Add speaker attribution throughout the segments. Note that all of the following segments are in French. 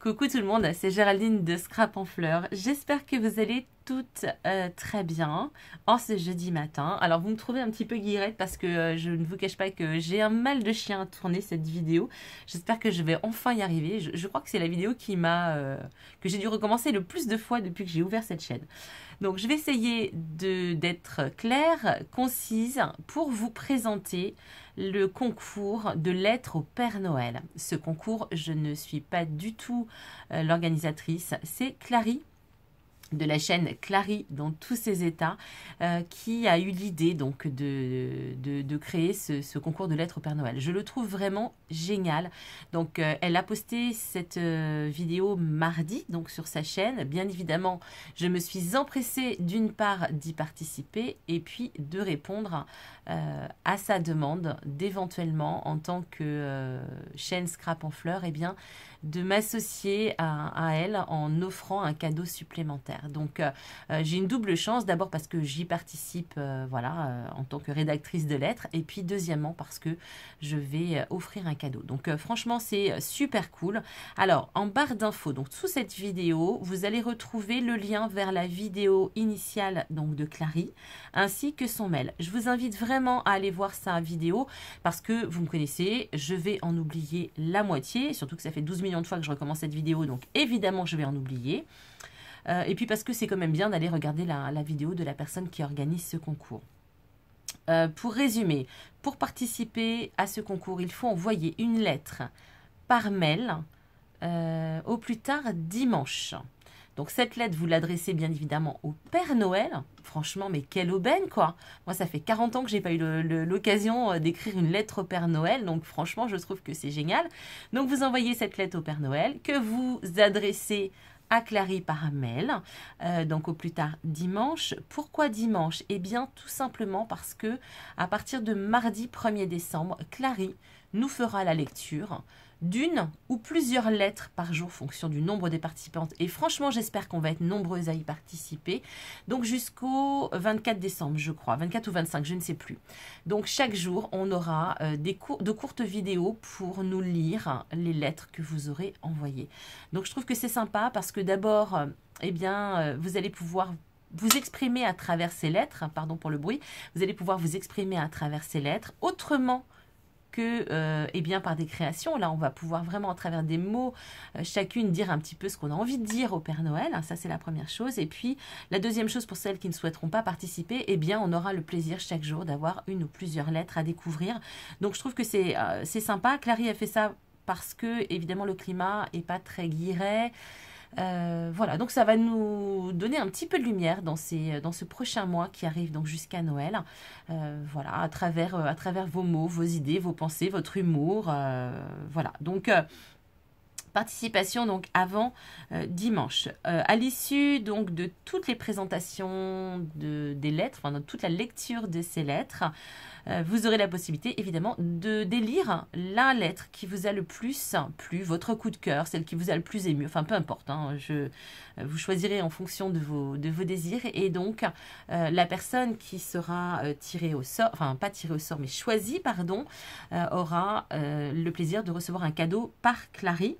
Speaker 1: Coucou tout le monde, c'est Géraldine de Scrap en Fleurs. J'espère que vous allez toutes euh, très bien en oh, ce jeudi matin. Alors vous me trouvez un petit peu guirette parce que euh, je ne vous cache pas que j'ai un mal de chien à tourner cette vidéo. J'espère que je vais enfin y arriver. Je, crois que c'est la vidéo qui m'a euh, que j'ai dû recommencer le plus de fois depuis que j'ai ouvert cette chaîne. Donc je vais essayer d'être claire, concise pour vous présenter le concours de lettres au Père Noël. Ce concours, je ne suis pas du tout euh, l'organisatrice, c'est Clary de la chaîne Clary dans tous ses états, euh, qui a eu l'idée donc de, de, créer ce, concours de lettres au Père Noël. Je le trouve vraiment génial. Donc euh, elle a posté cette euh, vidéo mardi donc sur sa chaîne. Bien évidemment, je me suis empressée d'une part d'y participer et puis de répondre à sa demande d'éventuellement en tant que chaîne Scrap en fleurs, et eh bien de m'associer à, elle en offrant un cadeau supplémentaire. Donc euh, euh, j'ai une double chance, d'abord parce que j'y participe euh, voilà, en tant que rédactrice de lettres, et puis deuxièmement parce que je vais offrir un cadeau. Donc franchement c'est super cool. Alors en barre d'infos, donc sous cette vidéo, vous allez retrouver le lien vers la vidéo initiale donc de Clary, ainsi que son mail. Je vous invite vraiment à aller voir sa vidéo parce que vous me connaissez, je vais en oublier la moitié, surtout que ça fait 12 minutes de fois que je recommence cette vidéo, donc évidemment, je vais en oublier. Euh, et puis parce que c'est quand même bien d'aller regarder la, vidéo de la personne qui organise ce concours. Euh, pour résumer, pour participer à ce concours, il faut envoyer une lettre par mail euh, au plus tard dimanche. Donc cette lettre, vous l'adressez bien évidemment au Père Noël. Franchement, mais quelle aubaine quoi Moi, ça fait 40 ans que j'ai pas eu l'occasion euh, d'écrire une lettre au Père Noël, donc franchement, je trouve que c'est génial. Donc vous envoyez cette lettre au Père Noël que vous adressez à Clary par mail, euh, donc au plus tard dimanche. Pourquoi dimanche Eh bien, tout simplement parce que à partir de mardi 1er décembre, Clary nous fera la lecture d'une ou plusieurs lettres par jour fonction du nombre des participantes. Et franchement, j'espère qu'on va être nombreuses à y participer. Donc jusqu'au 24 décembre, je crois, 24 ou 25, je ne sais plus. Donc chaque jour, on aura euh, des de courtes vidéos pour nous lire les lettres que vous aurez envoyées. Donc je trouve que c'est sympa parce que d'abord, euh, eh bien, euh, vous allez pouvoir vous exprimer à travers ces lettres, hein, pardon pour le bruit, vous allez pouvoir vous exprimer à travers ces lettres autrement que euh, eh bien par des créations. Là, on va pouvoir vraiment, à travers des mots, euh, chacune dire un petit peu ce qu'on a envie de dire au Père Noël. ça, c'est la première chose. Et puis, la deuxième chose, pour celles qui ne souhaiteront pas participer, eh bien, on aura le plaisir chaque jour d'avoir une ou plusieurs lettres à découvrir. Donc, je trouve que c'est euh, c'est sympa. Clary a fait ça parce que, évidemment, le climat n'est pas très guiré. Euh, voilà, donc ça va nous donner un petit peu de lumière dans, ces, dans ce prochain mois qui arrive donc jusqu'à Noël. Euh, voilà, à travers, euh, à travers vos mots, vos idées, vos pensées, votre humour. voilà, donc participation donc avant euh, dimanche. Euh, à l'issue donc de toutes les présentations des lettres, enfin toute la lecture de ces lettres, euh, vous aurez la possibilité évidemment de délire la lettre qui vous a le plus plu, votre coup de cœur, celle qui vous a le plus ému, enfin peu importe, hein, je, vous choisirez en fonction de vos, de vos désirs et donc la personne qui sera tirée au sort, enfin pas tirée au sort mais choisie pardon, aura le plaisir de recevoir un cadeau par Clarie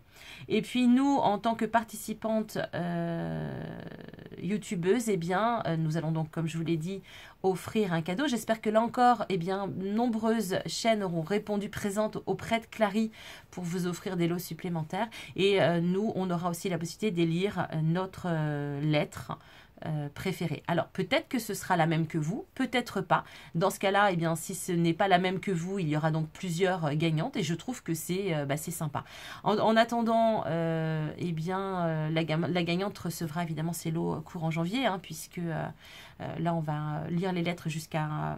Speaker 1: et puis nous, en tant que participantes euh, youtubeuses, eh bien, euh, nous allons donc, comme je vous l'ai dit, offrir un cadeau. J'espère que là encore, eh bien, nombreuses chaînes auront répondu présentes auprès de Clary pour vous offrir des lots supplémentaires. Et euh, nous, on aura aussi la possibilité d'élire notre lettre euh, Alors peut-être que ce sera la même que vous, peut-être pas. Dans ce cas-là, eh bien si ce n'est pas la même que vous, il y aura donc plusieurs euh, gagnantes et je trouve que c'est euh, bah, sympa. En, attendant, eh bien la, gagnante recevra évidemment ses lots courant janvier, hein, puisque là on va lire les lettres jusqu'à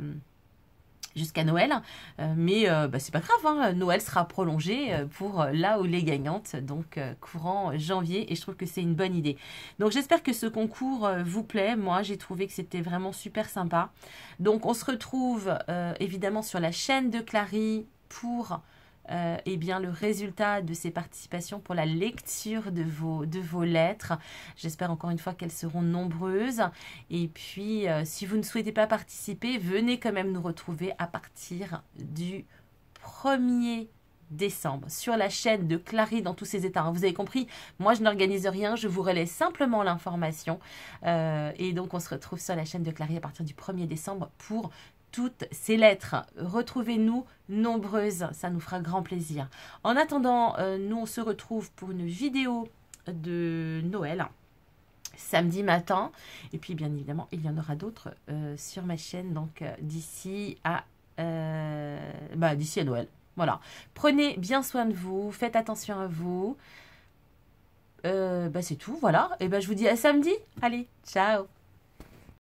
Speaker 1: jusqu'à Noël. Euh, mais euh, bah, c'est pas grave, hein. Noël sera prolongé euh, pour là où les gagnantes, donc courant janvier, et je trouve que c'est une bonne idée. Donc j'espère que ce concours vous plaît. Moi, j'ai trouvé que c'était vraiment super sympa. Donc on se retrouve évidemment sur la chaîne de Clary pour et euh, eh bien, le résultat de ces participations pour la lecture de vos, de vos lettres. J'espère encore une fois qu'elles seront nombreuses. Et puis, euh, si vous ne souhaitez pas participer, venez quand même nous retrouver à partir du 1er décembre sur la chaîne de Clary dans tous ses états. Hein, vous avez compris, moi je n'organise rien, je vous relais simplement l'information. Euh, et donc on se retrouve sur la chaîne de Clary à partir du 1er décembre pour toutes ces lettres. Retrouvez-nous nombreuses, ça nous fera grand plaisir. En attendant, euh, nous on se retrouve pour une vidéo de Noël samedi matin. Et puis bien évidemment, il y en aura d'autres euh, sur ma chaîne, donc euh, d'ici à, bah, d'ici à Noël. Voilà. Prenez bien soin de vous, faites attention à vous. bah, c'est tout, voilà. Et ben je vous dis à samedi. Allez, ciao